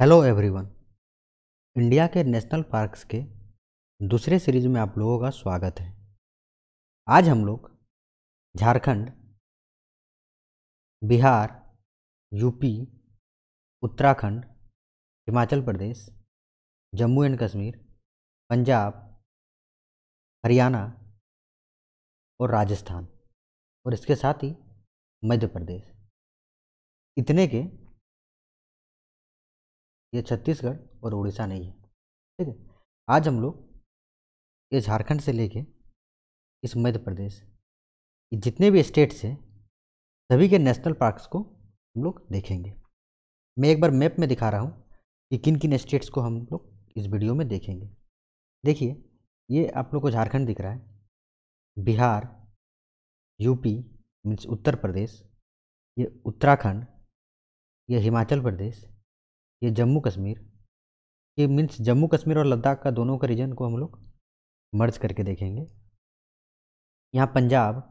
hello everyone India के national parks के दूसरे सीरीज में आप लोगों का स्वागत है आज हम लोग झारखंड बिहार यूपी उत्तराखंड हिमाचल प्रदेश जम्मू एंड कश्मीर पंजाब हरियाणा और राजस्थान और इसके साथ ही मध्य प्रदेश इतने के ये छत्तीसगढ़ और उड़ीसा नहीं है ठीक है आज हम लोग ये झारखंड से लेके इस मध्य प्रदेश जितने भी स्टेट्स हैं सभी के नेशनल पार्क्स को हम लोग देखेंगे मैं एक बार मैप में दिखा रहा हूँ कि किन किन स्टेट्स को हम लोग इस वीडियो में देखेंगे देखिए ये आप लोग को झारखंड दिख रहा है बिहार यूपी मीन्स उत्तर प्रदेश ये उत्तराखंड ये हिमाचल प्रदेश ये जम्मू कश्मीर ये मीन्स जम्मू कश्मीर और लद्दाख का दोनों का रीजन को हम लोग मर्ज करके देखेंगे यहाँ पंजाब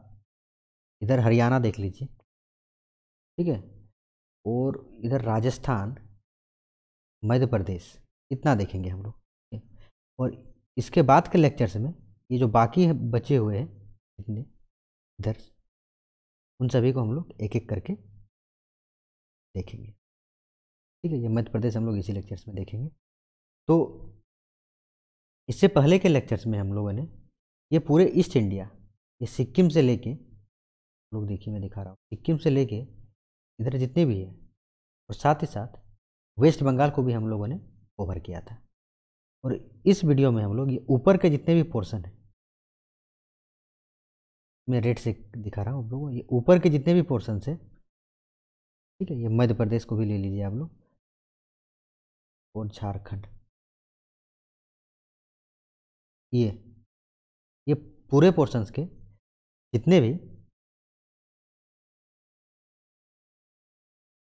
इधर हरियाणा देख लीजिए ठीक है और इधर राजस्थान मध्य प्रदेश इतना देखेंगे हम लोग और इसके बाद के लेक्चर्स में ये जो बाकी बचे हुए हैं इतने इधर उन सभी को हम लोग एक एक करके देखेंगे ठीक है ये मध्य प्रदेश हम लोग इसी लेक्चर्स में देखेंगे तो इससे पहले के लेक्चर्स में हम लोगों ने ये पूरे ईस्ट इंडिया ये सिक्किम से लेके लोग देखिए मैं दिखा रहा हूँ सिक्किम से लेके इधर जितने भी हैं और साथ ही साथ वेस्ट बंगाल को भी हम लोगों ने कवर किया था और इस वीडियो में हम लोग ये ऊपर के जितने भी पोर्शन हैं मैं रेड से दिखा रहा हूँ आप लोगों ये ऊपर के जितने भी पोर्शन है ठीक है ये मध्य प्रदेश को भी ले लीजिए आप लोग और झारखंड ये ये पूरे पोर्शंस के जितने भी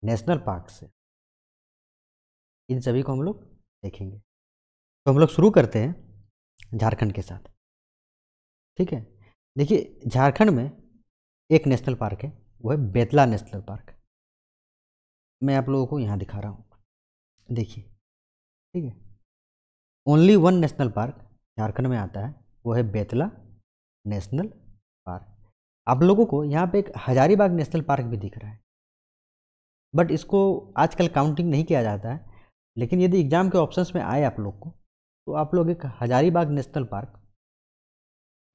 नेशनल पार्क्स हैं इन सभी को हम लोग देखेंगे तो हम लोग शुरू करते हैं झारखंड के साथ ठीक है देखिए झारखंड में एक नेशनल पार्क है वो है बेतला नेशनल पार्क मैं आप लोगों को यहाँ दिखा रहा हूँ देखिए ठीक है only one national park Jharkhand में आता है वो है बेतला नेशनल पार्क आप लोगों को यहाँ पे एक हजारीबाग नेशनल पार्क भी दिख रहा है बट इसको आजकल काउंटिंग नहीं किया जाता है लेकिन यदि एग्ज़ाम के ऑप्शंस में आए आप लोग को तो आप लोग एक हजारीबाग नेशनल पार्क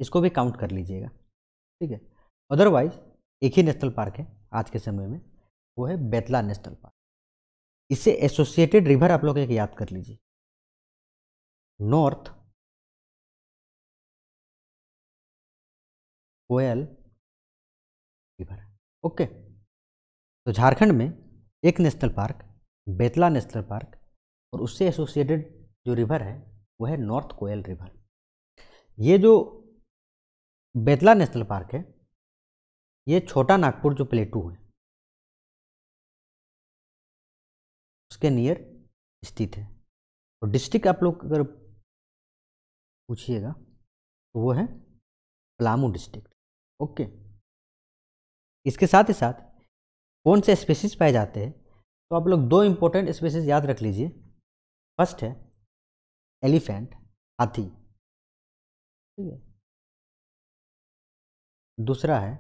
इसको भी काउंट कर लीजिएगा ठीक है अदरवाइज एक ही नेशनल पार्क है आज के समय में वो है बेतला नेशनल पार्क इससे एसोसिएटेड रिवर आप लोग एक याद कर लीजिए नॉर्थ कोयल रिवर ओके तो झारखंड में एक national park Betla national park और उससे एसोसिएटेड जो रिवर है वह है नॉर्थ कोयल रिवर ये जो बेतला नेशनल पार्क है ये छोटा नागपुर जो प्लेटू है उसके नियर स्थित है और डिस्ट्रिक्ट आप लोग अगर पूछिएगा तो वो है पलामू डिस्ट्रिक्ट ओके इसके साथ ही साथ कौन से स्पेसिस पाए जाते हैं तो आप लोग दो इम्पोर्टेंट स्पेसिस याद रख लीजिए फर्स्ट है एलिफेंट हाथी ठीक है दूसरा है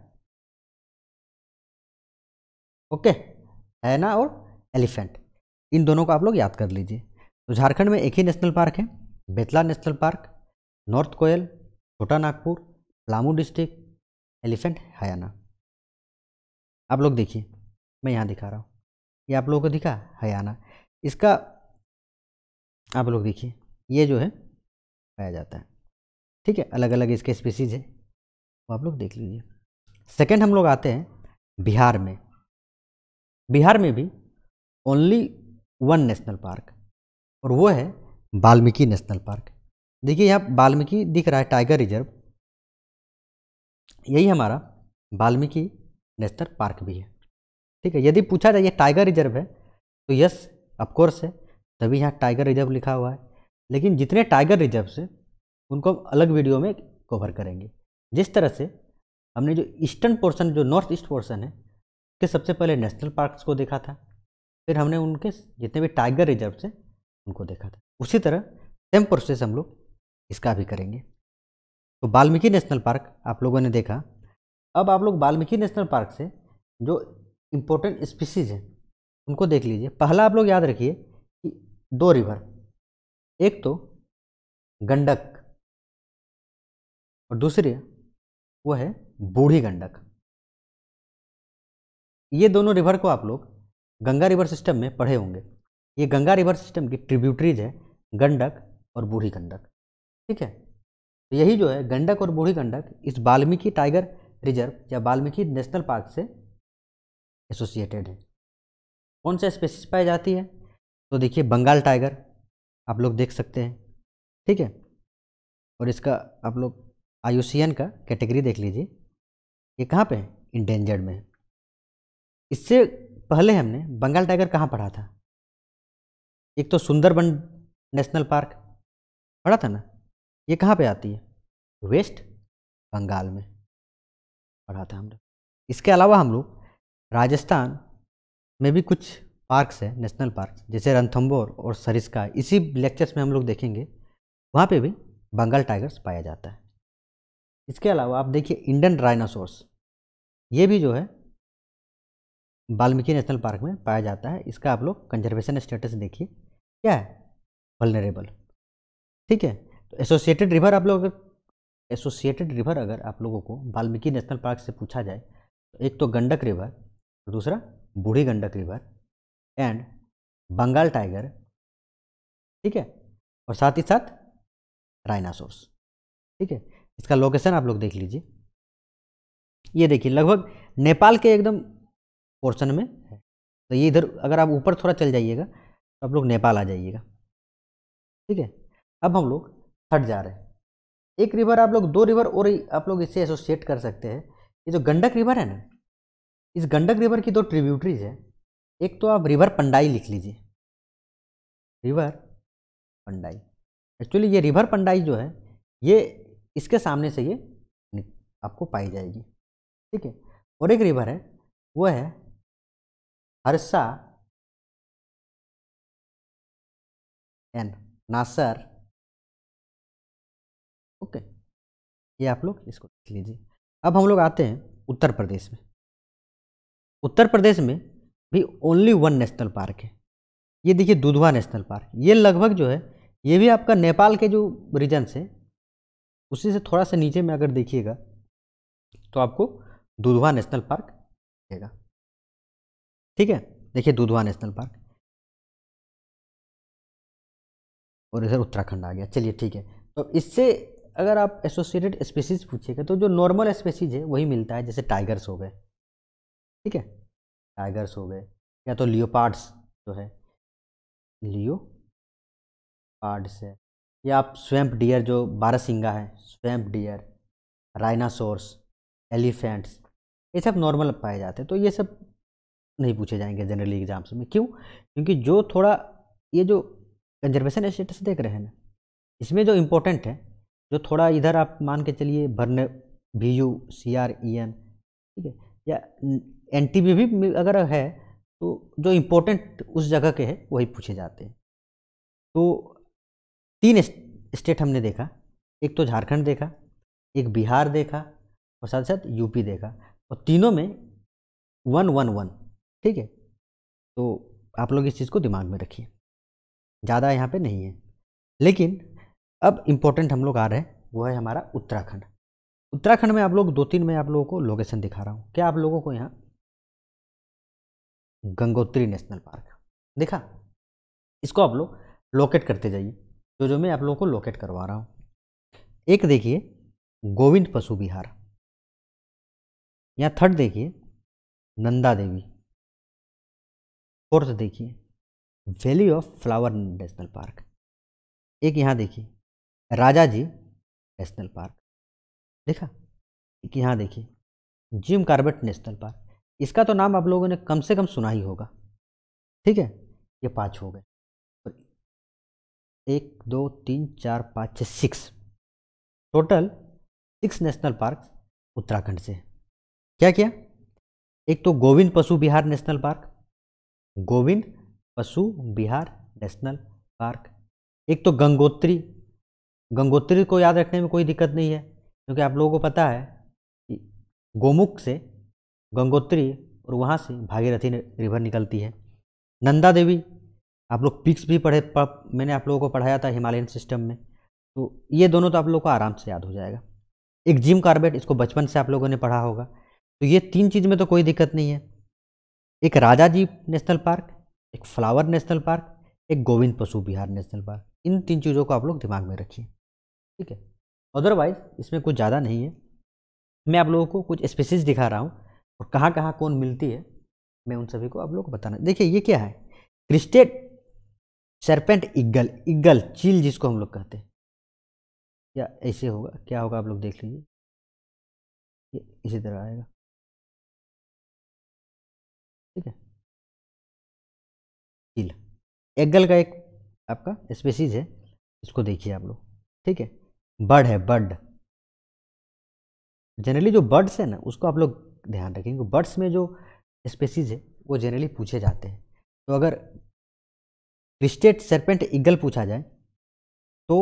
ओके ना और एलिफेंट इन दोनों को आप लोग याद कर लीजिए तो झारखंड में एक ही नेशनल पार्क है Betla national park north Koel Chota Nagpur लामू डिस्ट्रिक्ट एलिफेंट हयाना आप लोग देखिए मैं यहाँ दिखा रहा हूँ ये आप लोगों को दिखा हयाना इसका आप लोग देखिए ये जो है पाया जाता है ठीक है अलग अलग इसके स्पीसीज है वो आप लोग देख लीजिए सेकेंड हम लोग आते हैं बिहार में बिहार में भी ओनली वन नेशनल पार्क और वो है वाल्मीकि नेशनल पार्क देखिए यहाँ वाल्मीकि दिख रहा है टाइगर रिजर्व यही हमारा वाल्मीकि नेशनल पार्क भी है ठीक है यदि पूछा जाए ये टाइगर रिजर्व है तो यस अफकोर्स है तभी यहाँ टाइगर रिजर्व लिखा हुआ है लेकिन जितने टाइगर रिजर्व से उनको हम अलग वीडियो में कवर करेंगे जिस तरह से हमने जो ईस्टर्न पोर्शन जो नॉर्थ ईस्ट पोर्शन है उसके सबसे पहले नेशनल पार्क्स को देखा था फिर हमने उनके जितने भी टाइगर रिजर्व थे उनको देखा था उसी तरह सेम प्रोसेस हम लोग इसका भी करेंगे तो वाल्मीकि नेशनल पार्क आप लोगों ने देखा अब आप लोग वाल्मीकि नेशनल पार्क से जो इम्पोर्टेंट स्पीसीज हैं उनको देख लीजिए पहला आप लोग याद रखिए कि दो रिवर एक तो गंडक और दूसरी वो है बूढ़ी गंडक ये दोनों रिवर को आप लोग गंगा रिवर सिस्टम में पढ़े होंगे ये गंगा रिवर सिस्टम की ट्रिब्यूटरीज है गंडक और बूढ़ी गंडक ठीक है तो यही जो है गंडक और बूढ़ी गंडक इस वाल्मीकि टाइगर रिजर्व या वाल्मीकि नेशनल पार्क से एसोसिएटेड है कौन सा स्पेसिस पाई जाती है तो देखिए बंगाल टाइगर आप लोग देख सकते हैं ठीक है और इसका आप लोग आयुसियन का कैटेगरी देख लीजिए ये कहाँ पे है इंडेंजर्ड में है इससे पहले हमने बंगाल टाइगर कहाँ पढ़ा था एक तो सुंदरबन नेशनल पार्क पढ़ा था ना ये कहाँ पे आती है वेस्ट बंगाल में पढ़ा था हमने इसके अलावा हम लोग राजस्थान में भी कुछ पार्क्स हैं नेशनल पार्क जैसे रणथम्बोर और सरिस्का इसी लेक्चर्स में हम लोग देखेंगे वहाँ पे भी बंगाल टाइगर्स पाया जाता है इसके अलावा आप देखिए इंडियन राइनासोर्स ये भी जो है वाल्मीकि नेशनल पार्क में पाया जाता है इसका आप लोग कंजर्वेशन स्टेटस देखिए क्या है वलनरेबल ठीक है तो एसोसिएटेड रिवर आप लोग अगर एसोसिएटेड रिवर अगर आप लोगों को वाल्मीकि नेशनल पार्क से पूछा जाए तो एक तो गंडक रिवर दूसरा Burhi Gandak river and Bengal tiger ठीक है और साथ ही साथ राइनासोर्स ठीक है इसका लोकेशन आप लोग देख लीजिए ये देखिए लगभग नेपाल के एकदम पोर्शन में है तो ये इधर अगर आप ऊपर थोड़ा चल जाइएगा तो आप लोग नेपाल आ जाइएगा ठीक है अब हम लोग हट जा रहे हैं एक रिवर आप लोग दो रिवर और आप लोग इससे एसोसिएट कर सकते हैं ये जो गंडक रिवर है ना इस गंडक रिवर की दो ट्रिब्यूटरीज है एक तो आप रिवर पंडाई लिख लीजिए रिवर पंडाई एक्चुअली ये रिवर पंडाई जो है ये इसके सामने से ये आपको पाई जाएगी ठीक है और एक रिवर है वो है हर्षा एन नासर ओके ये आप लोग इसको देख लीजिए अब हम लोग आते हैं उत्तर प्रदेश में उत्तर प्रदेश में भी ओनली वन नेशनल पार्क है ये देखिए दुधवा नेशनल पार्क ये लगभग जो है ये भी आपका नेपाल के जो रीजन से उसी से थोड़ा सा नीचे में अगर देखिएगा तो आपको दुधवा नेशनल पार्क मिलेगा ठीक है देखिए दुधवा नेशनल पार्क और इधर उत्तराखंड आ गया चलिए ठीक है तो इससे अगर आप एसोसिएटेड स्पेसीज पूछेगा तो जो नॉर्मल स्पेसीज है वही मिलता है जैसे टाइगर्स हो गए ठीक है टाइगर्स हो गए या तो लियोपार्ड्स जो है लियो पार्ड्स है या आप स्वैम्प डियर जो बारह सिंगा है स्वैम्प डियर राइनासोर्स एलिफेंट्स ये सब नॉर्मल पाए जाते हैं तो ये सब नहीं पूछे जाएंगे जनरली एग्जाम्स में क्यों क्योंकि जो थोड़ा ये जो कंजर्वेशन स्टेटस देख रहे हैं ना इसमें जो इम्पोर्टेंट है जो थोड़ा इधर आप मान के चलिए भरने V U C R E N ठीक है या एन टी बी भी अगर है तो जो इम्पोर्टेंट उस जगह के है वही पूछे जाते हैं तो तीन स्टेट हमने देखा एक तो झारखंड देखा एक बिहार देखा और साथ साथ यूपी देखा और तीनों में वन वन वन ठीक है तो आप लोग इस चीज़ को दिमाग में रखिए ज़्यादा यहाँ पे नहीं है लेकिन अब इम्पोर्टेंट हम लोग आ रहे हैं वो है हमारा उत्तराखंड उत्तराखंड में आप लोग दो तीन में आप लोगों को लोकेशन दिखा रहा हूँ क्या आप लोगों को यहाँ गंगोत्री नेशनल पार्क देखा इसको आप लोग लोकेट करते जाइए जो जो मैं आप लोगों को लोकेट करवा रहा हूँ एक देखिए गोविंद पशु विहार यहाँ थर्ड देखिए नंदा देवी फोर्थ देखिए valley of flower national park एक यहाँ देखिए राजा जी नेशनल पार्क देखा एक यहाँ देखिए जिम कार्बेट नेशनल पार्क इसका तो नाम आप लोगों ने कम से कम सुना ही होगा ठीक है ये पाँच हो गए एक दो तीन चार पाँच छः six total six national park Uttarakhand से क्या क्या एक तो गोविंद पशु विहार नेशनल पार्क गोविंद पशु बिहार नेशनल पार्क एक तो गंगोत्री गंगोत्री को याद रखने में कोई दिक्कत नहीं है क्योंकि आप लोगों को पता है कि गोमुख से गंगोत्री और वहाँ से भागीरथी रिवर निकलती है नंदा देवी आप लोग पिक्स भी पढ़े पढ़, मैंने आप लोगों को पढ़ाया था हिमालयन सिस्टम में तो ये दोनों तो आप लोगों को आराम से याद हो जाएगा एक जिम कार्बेट इसको बचपन से आप लोगों ने पढ़ा होगा तो ये तीन चीज़ में तो कोई दिक्कत नहीं है एक राजा जी नेशनल पार्क एक फ्लावर नेशनल पार्क एक गोविंद पशु बिहार नेशनल पार्क इन तीन चीज़ों को आप लोग दिमाग में रखिए ठीक है अदरवाइज इसमें कुछ ज़्यादा नहीं है मैं आप लोगों को कुछ स्पेसिस दिखा रहा हूँ और कहाँ कहाँ कौन मिलती है मैं उन सभी को आप लोग को बताना देखिए ये क्या है क्रिस्टेड सरपेंट इगल इगल चील जिसको हम लोग कहते हैं या ऐसे होगा क्या होगा आप लोग देख लीजिए ये इसी तरह आएगा ठीक है चील एगल का एक आपका स्पेसीज है इसको देखिए आप लोग ठीक है बर्ड है बर्ड जनरली जो बर्ड्स है ना उसको आप लोग ध्यान रखें क्योंकि बर्ड्स में जो स्पेसीज है वो जनरली पूछे जाते हैं तो अगर क्रिस्टेड सरपेंट ईगल पूछा जाए तो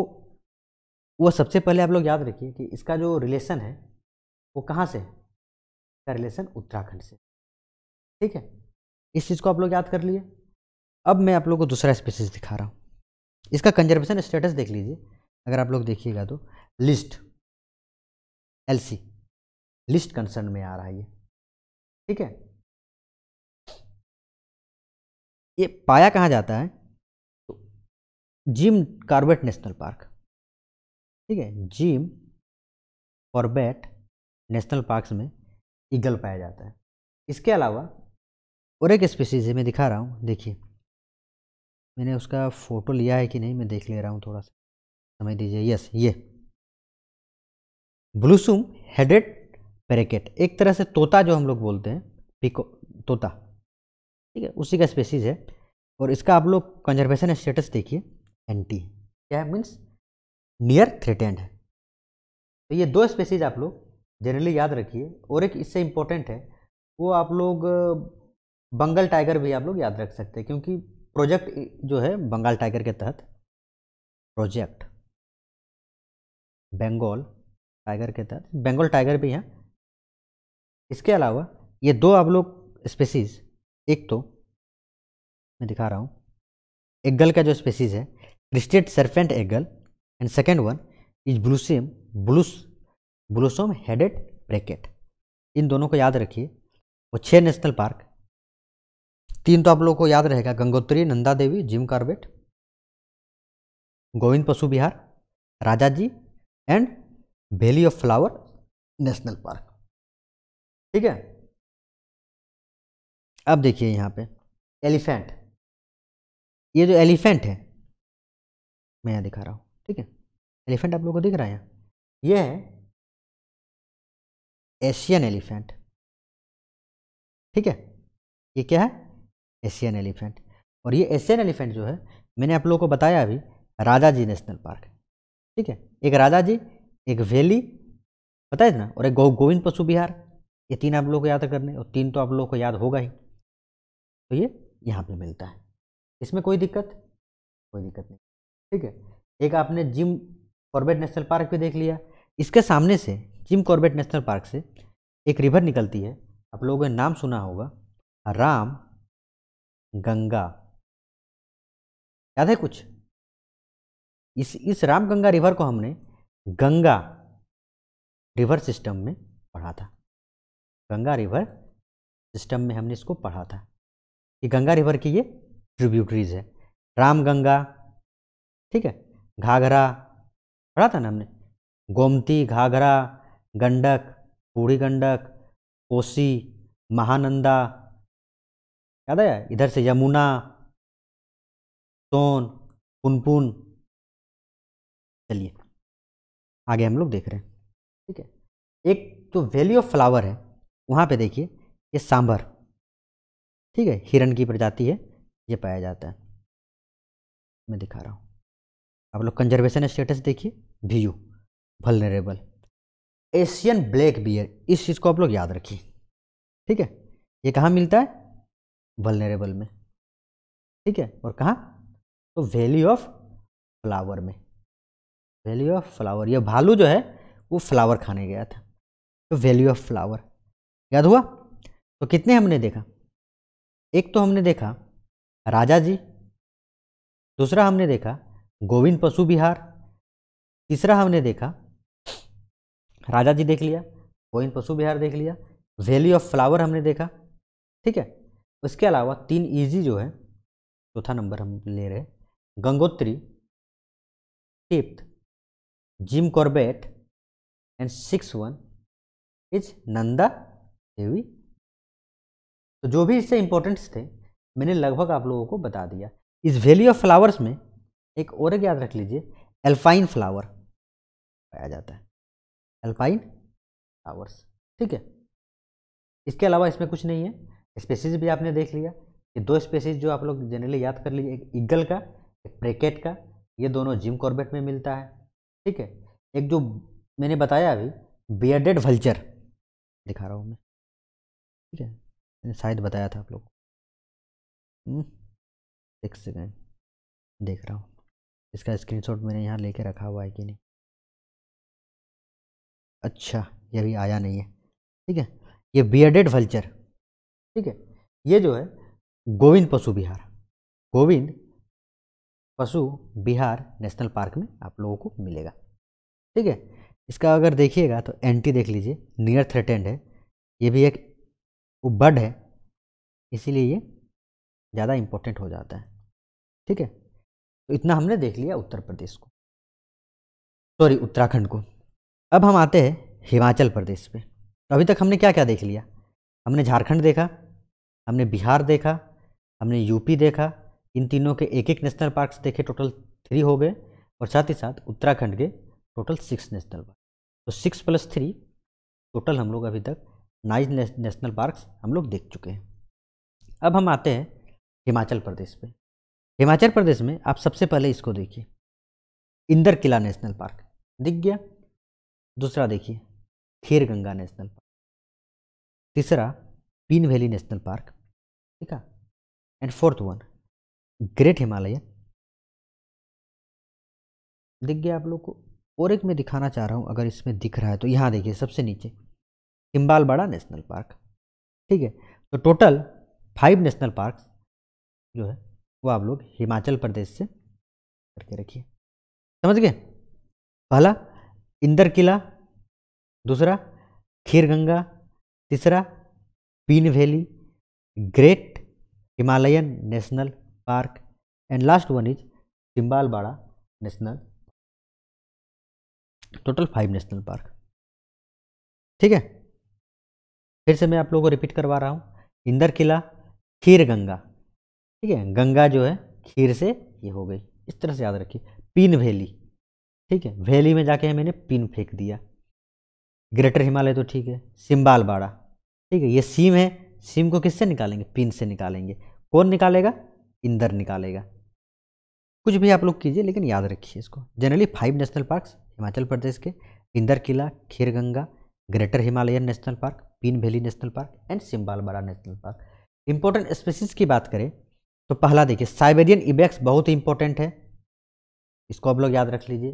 वो सबसे पहले आप लोग याद रखिए कि इसका जो रिलेशन है वो कहाँ से है इसका रिलेशन उत्तराखंड से ठीक है इस चीज़ को आप लोग याद कर लिए अब मैं आप लोग को दूसरा स्पीसीज दिखा रहा हूँ इसका कंजर्वेशन स्टेटस देख लीजिए अगर आप लोग देखिएगा तो लिस्ट एल लिस्ट कंसर्न में आ रहा है ये ठीक है ये पाया कहाँ जाता है तो जिम कार्बेट नेशनल पार्क ठीक है जिम कॉर्बेट नेशनल पार्क्स में ईगल पाया जाता है इसके अलावा और एक स्पेसीज है मैं दिखा रहा हूँ देखिए मैंने उसका फ़ोटो लिया है कि नहीं मैं देख ले रहा हूँ थोड़ा सा समझ दीजिए यस ये ब्लूसूम हेडेड पैरेकेट एक तरह से तोता जो हम लोग बोलते हैं पिको तोता ठीक है उसी का स्पेसीज है और इसका आप लोग कंजर्वेशन स्टेटस देखिए एंटी क्या मीन्स नियर थ्रेटेंड है तो ये दो स्पेसीज आप लोग जनरली याद रखिए और एक इससे इम्पोर्टेंट है वो आप लोग बंगाल टाइगर भी आप लोग याद रख सकते हैं क्योंकि प्रोजेक्ट जो है बंगाल टाइगर के तहत प्रोजेक्ट बंगाल टाइगर के तहत बंगाल टाइगर भी है इसके अलावा ये दो आप लोग स्पेसीज एक तो मैं दिखा रहा हूँ एगल का जो स्पेसीज है crested serpent eagle and second one is blossom blues blossom headed bracket इन दोनों को याद रखिए वो छः नेशनल पार्क तीन तो आप लोगों को याद रहेगा Gangotri Nanda Devi Jim Corbett Govind Pashu Vihar Rajaji and valley of flower national park ठीक है अब देखिए यहाँ पे एलिफेंट ये जो एलिफेंट है मैं यहाँ दिखा रहा हूँ ठीक है एलिफेंट आप लोगों को दिख रहा है यहाँ ये है एशियन एलिफेंट ठीक है ये क्या है एशियन एलिफेंट और ये एशियन एलिफेंट जो है मैंने आप लोगों को बताया अभी राजा जी नेशनल पार्क ठीक है एक राजा जी एक वैली बताए ना और एक गो गोविंद पशु विहार ये तीन आप लोग को याद करने और तीन तो आप लोगों को याद होगा ही तो ये यहाँ पे मिलता है इसमें कोई दिक्कत कोई दिक्कत नहीं ठीक है एक आपने जिम कॉर्बेट नेशनल पार्क भी देख लिया इसके सामने से जिम कॉर्बेट नेशनल पार्क से एक रिवर निकलती है आप लोगों ने नाम सुना होगा राम गंगा याद है कुछ इस इस राम गंगा रिवर को हमने गंगा रिवर सिस्टम में पढ़ा था गंगा रिवर सिस्टम में हमने इसको पढ़ा था कि गंगा रिवर की ये ट्रिब्यूटरीज है राम गंगा ठीक है घाघरा पढ़ा था ना हमने गोमती घाघरा गंडक बूढ़ी गंडक कोसी महानंदा याद आया इधर से यमुना सोन पुनपुन चलिए आगे हम लोग देख रहे हैं ठीक है एक जो वैली ऑफ फ्लावर है वहाँ पे देखिए ये सांभर ठीक है हिरण की प्रजाति है ये पाया जाता है मैं दिखा रहा हूँ आप लोग कंजर्वेशन स्टेटस देखिए VU vulnerable Asian black bear इस चीज़ को आप लोग याद रखिए ठीक है ये कहाँ मिलता है वलनेरेबल में ठीक है और कहाँ तो वैली ऑफ फ्लावर में वैली ऑफ फ्लावर यह भालू जो है वो फ्लावर खाने गया था तो वैली ऑफ फ्लावर याद हुआ तो कितने हमने देखा एक तो हमने देखा राजा जी दूसरा हमने देखा गोविंद पशु विहार तीसरा हमने देखा राजा जी देख लिया गोविंद पशु विहार देख लिया वैली ऑफ फ्लावर हमने देखा ठीक है इसके अलावा तीन इजी जो है चौथा नंबर हम ले रहे हैं Gangotri fifth Jim Corbett and six one is Nanda Devi तो जो भी इससे इम्पोर्टेंट्स थे मैंने लगभग आप लोगों को बता दिया इस वैली ऑफ फ्लावर्स में एक और एक याद रख लीजिए एल्फाइन फ्लावर पाया जाता है एल्फाइन फ्लावर्स ठीक है इसके अलावा इसमें कुछ नहीं है स्पेसीज भी आपने देख लिया ये दो स्पेसीज जो आप लोग जनरली याद कर लीजिए एक ईगल का एक प्रेकेट का ये दोनों जिम कॉर्बेट में मिलता है ठीक है एक जो मैंने बताया अभी बियडेड वल्चर दिखा रहा हूँ मैं ठीक है मैंने शायद बताया था आप लोग हम्म, एक सेकेंड देख रहा हूँ इसका स्क्रीनशॉट मैंने यहाँ लेके रखा हुआ है कि नहीं अच्छा ये अभी आया नहीं है ठीक है ये बियडेड वल्चर ठीक है ये जो है गोविंद पशु विहार गोविंद पशु बिहार नेशनल पार्क में आप लोगों को मिलेगा ठीक है इसका अगर देखिएगा तो एंटी देख लीजिए नियर थ्रेटेंड है ये भी एक बर्ड है इसीलिए ये ज़्यादा इम्पोर्टेंट हो जाता है ठीक है तो इतना हमने देख लिया उत्तर प्रदेश को सॉरी उत्तराखंड को अब हम आते हैं हिमाचल प्रदेश पे तो अभी तक हमने क्या क्या देख लिया हमने झारखंड देखा हमने बिहार देखा हमने यूपी देखा इन तीनों के एक एक नेशनल पार्क्स देखे टोटल थ्री हो गए और साथ ही साथ उत्तराखंड के टोटल सिक्स नेशनल पार्क तो सिक्स प्लस थ्री टोटल हम लोग अभी तक नाइन नेशनल पार्क्स हम लोग देख चुके हैं अब हम आते हैं हिमाचल प्रदेश पे हिमाचल प्रदेश में आप सबसे पहले इसको देखिए इंदर किला नेशनल पार्क दिख गया दूसरा देखिए खीर गंगा नेशनल पार्क तीसरा पीन वैली नेशनल पार्क ठीक है and fourth one great Himalaya दिख गया आप लोग को और एक मैं दिखाना चाह रहा हूँ अगर इसमें दिख रहा है तो यहाँ देखिए सबसे नीचे हिम्बालबाड़ा नेशनल पार्क ठीक है तो टोटल फाइव नेशनल पार्क जो है वो आप लोग हिमाचल प्रदेश से करके रखिए समझ गए पहला इंदर किला दूसरा खीर गंगा तीसरा Pin valley great Himalayan national park and last one is simbalbada national total five national park ठीक है फिर से मैं आप लोगों को रिपीट करवा रहा हूँ इंदर किला खीर गंगा ठीक है गंगा जो है खीर से ये हो गई इस तरह से याद रखिए पीन वैली ठीक है वैली में जाके मैंने पिन फेंक दिया ग्रेटर हिमालय तो ठीक है सिम्बाल बाड़ा ठीक है ये सीम है सिम को किससे निकालेंगे पिन से निकालेंगे कौन निकालेगा इंदर निकालेगा कुछ भी आप लोग कीजिए लेकिन याद रखिए इसको generally five national parks Himachal Pradesh के Inder Kila Kheer Ganga greater Himalayan national park Pin valley national park and Simbalbara national park important species की बात करें तो पहला देखिए साइबेरियन इबेक्स बहुत ही इंपॉर्टेंट है इसको आप लोग याद रख लीजिए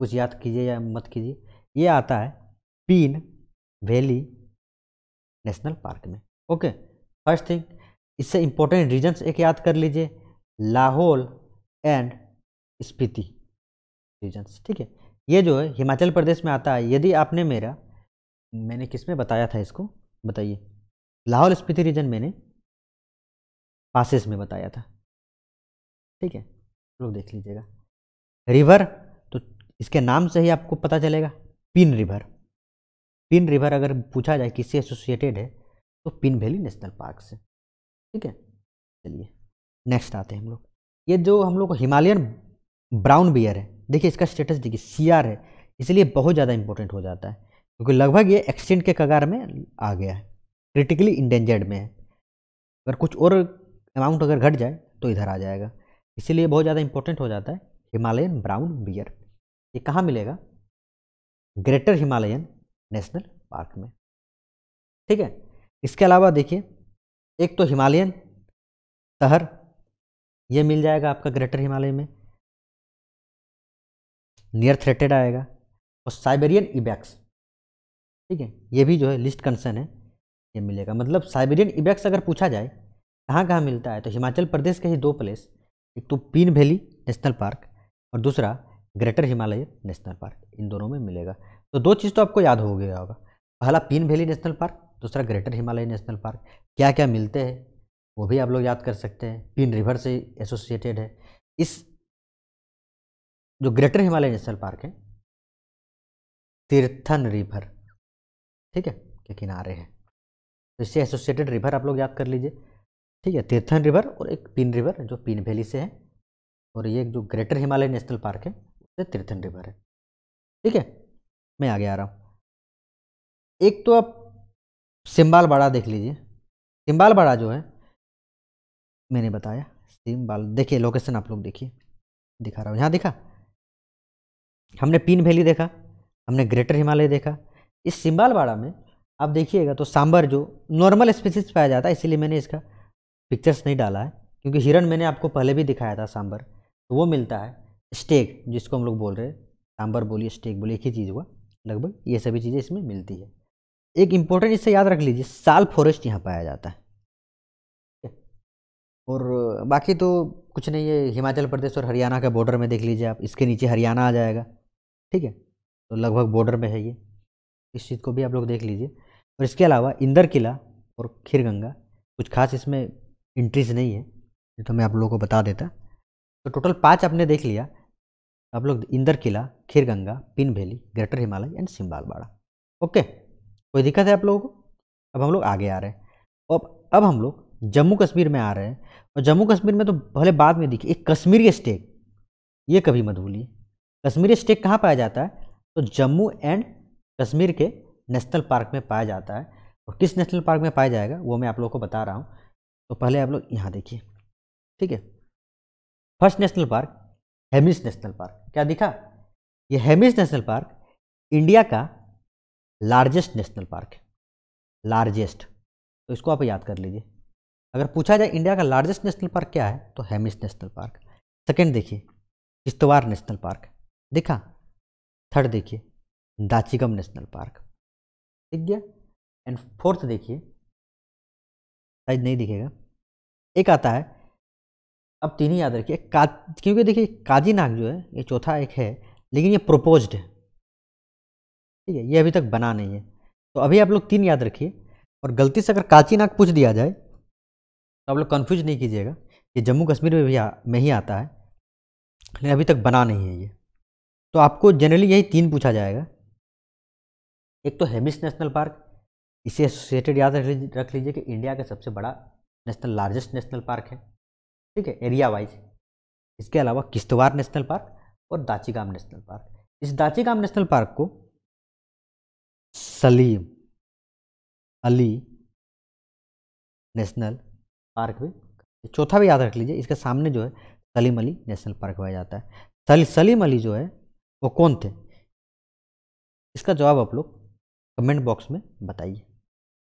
कुछ याद कीजिए या मत कीजिए ये आता है पीन वैली नेशनल पार्क में ओके फर्स्ट थिंग इससे इम्पोर्टेंट रीजन्स एक याद कर लीजिए लाहौल एंड स्पीति रीजन्स ठीक है ये जो है हिमाचल प्रदेश में आता है यदि आपने मेरा मैंने किस में बताया था इसको बताइए लाहौल स्पीति रीजन मैंने पासिस में बताया था ठीक है लोग देख लीजिएगा रिवर तो इसके नाम से ही आपको पता चलेगा पिन रिवर पिन रिवर अगर पूछा जाए किससे एसोसिएटेड है तो पिन वैली नेशनल पार्क से ठीक है चलिए नेक्स्ट आते हैं हम लोग ये जो हम लोग हिमालयन ब्राउन बियर है देखिए इसका स्टेटस देखिए सी है इसलिए बहुत ज़्यादा इंपॉर्टेंट हो जाता है क्योंकि लगभग ये एक्सटेंट के कगार में आ गया है क्रिटिकली इंडेंजर्ड में है अगर कुछ और अमाउंट अगर घट जाए तो इधर आ जाएगा इसीलिए बहुत ज़्यादा इंपॉर्टेंट हो जाता है हिमालयन ब्राउन बियर ये कहाँ मिलेगा ग्रेटर हिमालयन नेशनल पार्क में ठीक है इसके अलावा देखिए एक तो हिमालयन शहर ये मिल जाएगा आपका ग्रेटर हिमालय में नियर थ्रेटेड आएगा और साइबेरियन इबैक्स ठीक है ये भी जो है लिस्ट कंसर्न है ये मिलेगा मतलब साइबेरियन इबैक्स अगर पूछा जाए कहाँ कहाँ मिलता है तो हिमाचल प्रदेश के ही दो प्लेस एक तो पीन वैली नेशनल पार्क और दूसरा ग्रेटर हिमालय नेशनल पार्क इन दोनों में मिलेगा तो दो चीज़ तो आपको याद हो गया होगा पहला पीन वैली नेशनल पार्क दूसरा ग्रेटर हिमालय नेशनल पार्क क्या क्या मिलते हैं वो भी आप लोग याद कर सकते हैं पिन रिवर से एसोसिएटेड है इस जो ग्रेटर हिमालय नेशनल पार्क है तीर्थन रिवर ठीक है के किनारे है तो इससे एसोसिएटेड रिवर आप लोग याद कर लीजिए ठीक है तीर्थन रिवर और एक पिन रिवर जो पिन वैली से है और ये जो ग्रेटर हिमालय नेशनल पार्क है उससे तीर्थन रिवर है ठीक है मैं आगे आ रहा हूँ एक तो आप सिम्बाल बाड़ा देख लीजिए सिम्बाल बाड़ा जो है मैंने बताया सिम्बाल देखिए लोकेशन आप लोग देखिए दिखा रहा हूँ यहाँ देखा हमने पीन वैली देखा हमने ग्रेटर हिमालय देखा इस सिम्बालवाड़ा में आप देखिएगा तो सांबर जो नॉर्मल स्पीसीज पाया जाता है इसीलिए मैंने इसका पिक्चर्स नहीं डाला है क्योंकि हिरन मैंने आपको पहले भी दिखाया था सांबर तो वो मिलता है स्टेक जिसको हम लोग बोल रहे हैं सांबर बोलिए स्टेक बोलिए एक ही चीज़ हुआ लगभग ये सभी चीज़ें इसमें मिलती है एक इम्पोर्टेंट इससे याद रख लीजिए साल फॉरेस्ट यहाँ पाया जाता है और बाकी तो कुछ नहीं है हिमाचल प्रदेश और हरियाणा के बॉर्डर में देख लीजिए आप इसके नीचे हरियाणा आ जाएगा ठीक है तो लगभग बॉर्डर में है ये इस चीज़ को भी आप लोग देख लीजिए और इसके अलावा इंदर किला और खीर गंगा कुछ खास इसमें इंट्रीज नहीं है ये तो मैं आप लोगों को बता देता तो टोटल पाँच आपने देख लिया आप लोग Inder Kila Kheer Ganga Pin valley greater Himalaya and Simbalbara okay कोई दिक्कत है आप लोगों को अब हम लोग आगे आ रहे हैं और अब हम लोग जम्मू कश्मीर में आ रहे हैं और जम्मू कश्मीर में तो भले बाद में दिखिए एक कश्मीरी स्टेक ये कभी मत भूलिए कश्मीरी स्टेक कहाँ पाया जाता है तो जम्मू एंड कश्मीर के नेशनल पार्क में पाया जाता है और किस नेशनल पार्क में पाया जाएगा वो मैं आप लोगों को बता रहा हूँ तो पहले आप लोग यहाँ देखिए ठीक है first national park Hemis national park क्या दिखा ये हेमिस नेशनल पार्क इंडिया का लार्जेस्ट नेशनल पार्क है लार्जेस्ट तो इसको आप याद कर लीजिए अगर पूछा जाए इंडिया का लार्जेस्ट नेशनल पार्क क्या है तो हैमिस नेशनल पार्क सेकेंड देखिए किश्तवाड़ नेशनल पार्क देखा थर्ड देखिए दाचिगम नेशनल पार्क ठीक गया एंड फोर्थ देखिए शायद नहीं दिखेगा एक आता है अब तीन ही याद रखिए का क्योंकि देखिए काजीनाग जो है ये चौथा एक है लेकिन ये प्रोपोज्ड है ठीक है ये अभी तक बना नहीं है तो अभी आप लोग तीन याद रखिए और गलती से अगर काची नाक पूछ दिया जाए तो आप लोग कन्फ्यूज नहीं कीजिएगा ये जम्मू कश्मीर में भी आ, में ही आता है लेकिन अभी तक बना नहीं है ये तो आपको जनरली यही तीन पूछा जाएगा एक तो हेमिस नेशनल पार्क इसे एसोसिएटेड याद रख लीजिए कि इंडिया का सबसे बड़ा नेशनल लार्जेस्ट नेशनल पार्क है ठीक है एरिया वाइज इसके अलावा किश्तवाड़ नेशनल पार्क और दाचीगाम नेशनल पार्क इस दाचीगाम नेशनल पार्क को सलीम अली नेशनल पार्क भी चौथा भी याद रख लीजिए इसके सामने जो है सलीम अली नेशनल पार्क पाया जाता है सल सलीम अली जो है वो कौन थे इसका जवाब आप लोग कमेंट बॉक्स में बताइए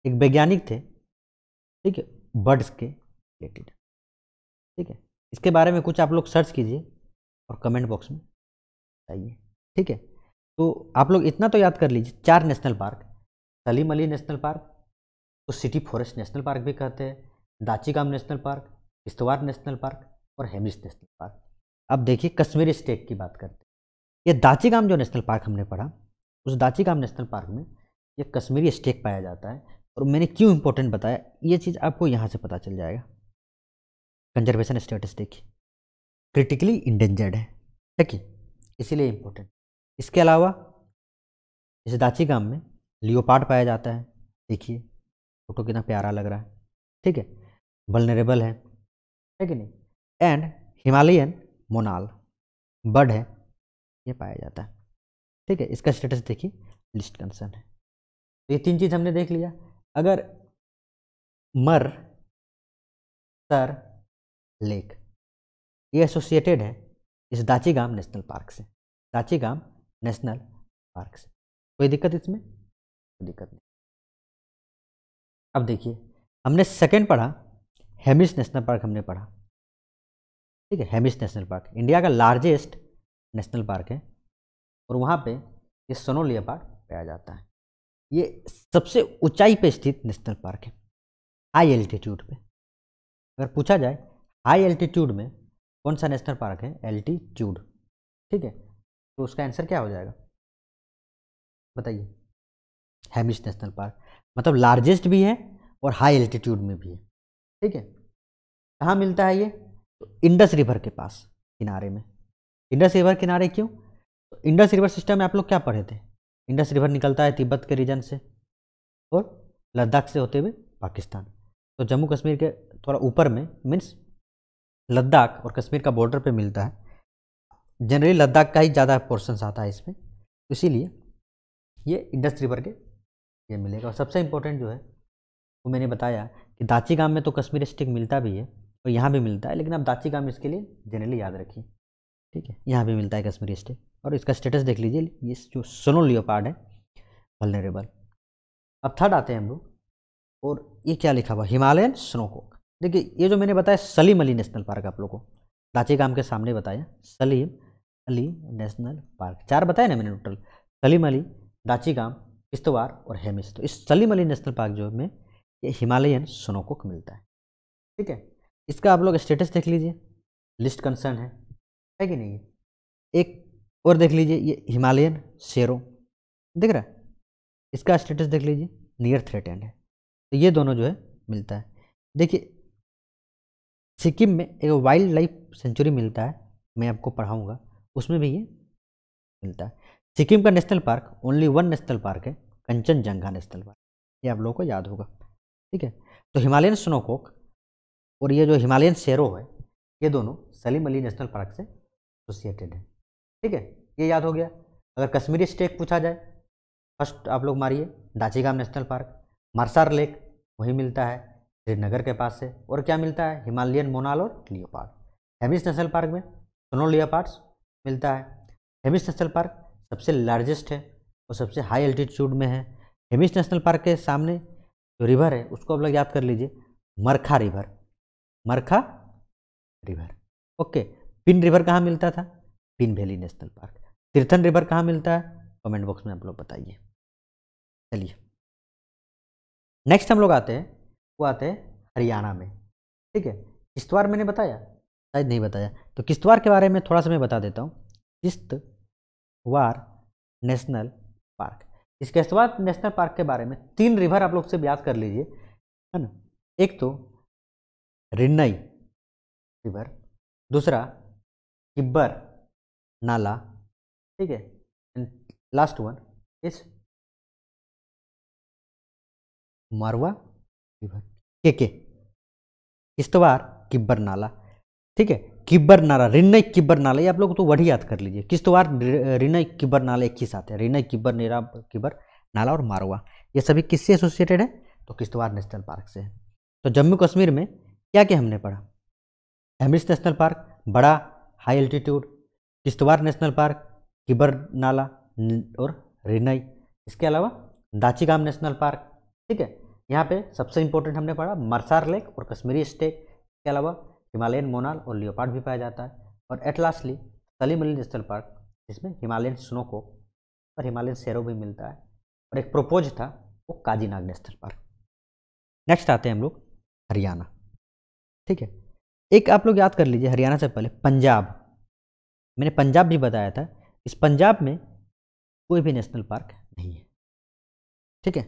एक वैज्ञानिक थे ठीक है बर्ड्स के रिलेटेड ठीक है इसके बारे में कुछ आप लोग सर्च कीजिए और कमेंट बॉक्स में बताइए ठीक है तो आप लोग इतना तो याद कर लीजिए चार national park Salim Ali national park तो सिटी फॉरेस्ट नेशनल पार्क भी कहते हैं Dachigam national park Kishtwar national park और हेमिस नेशनल पार्क अब देखिए कश्मीरी स्टेट की बात करते हैं ये दाचीगाम जो नेशनल पार्क हमने पढ़ा उस दाचीगाम नेशनल पार्क में ये कश्मीरी स्टेक पाया जाता है और मैंने क्यों इम्पोर्टेंट बताया ये चीज़ आपको यहाँ से पता चल जाएगा कंजर्वेशन स्टेटस देखिए क्रिटिकली इंडेंजर्ड है ठीक है इसीलिए इम्पोर्टेंट इसके अलावा इस दाची गांव में लियोपार्ड पाया जाता है देखिए फोटो कितना प्यारा लग रहा है ठीक है वलनरेबल है है कि नहीं एंड हिमालयन मोनाल बर्ड है ये पाया जाता है ठीक है इसका स्टेटस देखिए लिस्ट कंसर्न है तो ये तीन चीज़ हमने देख लिया अगर मर सर लेक ये एसोसिएटेड है इस दाची गांव नेशनल पार्क से दाची गाम नेशनल पार्क्स कोई दिक्कत इसमें कोई दिक्कत नहीं अब देखिए हमने सेकेंड पढ़ा हेमिस नेशनल पार्क हमने पढ़ा ठीक है हेमिस नेशनल पार्क इंडिया का लार्जेस्ट नेशनल पार्क है और वहाँ पे ये सोनोलिया पार्क पाया जाता है ये सबसे ऊंचाई पे स्थित नेशनल पार्क है हाई एल्टीट्यूड पे अगर पूछा जाए हाई एल्टीट्यूड में कौन सा नेशनल पार्क है एल्टीट्यूड ठीक है तो उसका आंसर क्या हो जाएगा बताइए हैमिश नेशनल पार्क मतलब लार्जेस्ट भी है और हाई एल्टीट्यूड में भी है ठीक है कहाँ मिलता है ये तो इंडस रिवर के पास किनारे में इंडस रिवर किनारे क्यों तो इंडस रिवर सिस्टम में आप लोग क्या पढ़े थे इंडस रिवर निकलता है तिब्बत के रीजन से और लद्दाख से होते हुए पाकिस्तान तो जम्मू कश्मीर के थोड़ा ऊपर में मीन्स लद्दाख और कश्मीर का बॉर्डर पे मिलता है जनरली लद्दाख का ही ज़्यादा पोर्शंस आता है इसमें तो इसीलिए ये इंडस रिवर के ये मिलेगा और सबसे इम्पोर्टेंट जो है वो मैंने बताया कि दाची गाँव में तो कश्मीर स्टिक मिलता भी है और यहाँ भी मिलता है लेकिन आप दाची गांव इसके लिए जनरली याद रखिए ठीक है यहाँ भी मिलता है कश्मीरी स्टिक और इसका स्टेटस देख लीजिए ये जो सोनो लियो है वलनरेबल अब थर्ड आते हैं हम लोग और ये क्या लिखा हुआ हिमालयन स्नोकोक देखिए ये जो मैंने बताया सलीम अली नेशनल पार्क आप लोगों को दाची गांव के सामने बताया सलीम अली नेशनल पार्क चार बताए ना मैंने टोटल सलीम अली दाचीगाम किश्तवार और हेमिस तो इस सलीम अली नेशनल पार्क जो में ये हिमालयन सोनोको को मिलता है ठीक है इसका आप लोग स्टेटस देख लीजिए लिस्ट कंसर्न है है कि नहीं एक और देख लीजिए ये हिमालयन शेरों दिख रहा है इसका स्टेटस देख लीजिए नियर थ्रेट एंड है तो ये दोनों जो है मिलता है देखिए सिक्किम में एक वाइल्ड लाइफ सेंचुरी मिलता है मैं आपको पढ़ाऊँगा उसमें भी ये मिलता है सिक्किम का national park only one national park है कंचनजंगा नेशनल पार्क ये आप लोगों को याद होगा ठीक है तो हिमालयन स्नोकोक और ये जो हिमालयन शेरो है ये दोनों सलीम अली नेशनल पार्क से एसोसिएटेड है ठीक है ये याद हो गया अगर कश्मीरी स्टेक पूछा जाए फर्स्ट आप लोग मारिए Dachigam national park Marsar lake वही मिलता है श्रीनगर के पास से और क्या मिलता है हिमालयन मोनाल और लियोपार्ड हेमिस नेशनल पार्क में सोनो लियोपार्ड्स मिलता है हेमिस नेशनल पार्क सबसे लार्जेस्ट है और सबसे हाई एल्टीट्यूड में है हेमिस नेशनल पार्क के सामने जो रिवर है उसको आप लोग याद कर लीजिए Markha river Markha river okay Pin river कहाँ मिलता था Pin valley national park Tirthan river कहाँ मिलता है कमेंट बॉक्स में आप लोग बताइए चलिए नेक्स्ट हम लोग आते हैं वो आते हैं हरियाणा में ठीक है किश्तवाड़ मैंने बताया शायद नहीं बताया तो किश्तवाड़ के बारे में थोड़ा सा मैं बता देता हूँ किश्तवाड़ नेशनल पार्क इस किश्तवाड़ नेशनल पार्क के बारे में तीन रिवर आप लोग से याद कर लीजिए है ना एक तो रिन्नई रिवर दूसरा किब्बर नाला ठीक है एंड लास्ट वन इस मारवा रिवर के के किश्तवाड़ किब्बर नाला ठीक है किब्बर नाला रिनय किब्बर नाला ये आप लोग तो वही याद कर लीजिए किश्तवाड़ रिनय किब्बर नाला एक ही साथ है रिनय किब्बर नेरा किब्बर नाला और मारवा ये सभी किससे एसोसिएटेड है तो किश्तवाड़ नेशनल पार्क से है तो जम्मू कश्मीर में क्या क्या हमने पढ़ा एमरिस नेशनल पार्क बड़ा high altitude Kishtwar national park Kibber नाला और रिनई इसके अलावा दाचीगाम नेशनल पार्क ठीक है यहाँ पे सबसे इंपॉर्टेंट हमने पढ़ा मरसार लेक और कश्मीरी स्टेट इसके अलावा हिमालयन मोनाल और लियोपार्ड भी पाया जाता है और at lastly Salim Ali national park जिसमें हिमालयन स्नो को और हिमालयन शेरों भी मिलता है और एक प्रपोज था वो काजीनाग नेशनल पार्क नेक्स्ट आते हैं हम लोग हरियाणा ठीक है एक आप लोग याद कर लीजिए हरियाणा से पहले पंजाब मैंने पंजाब भी बताया था इस पंजाब में कोई भी नेशनल पार्क नहीं है ठीक है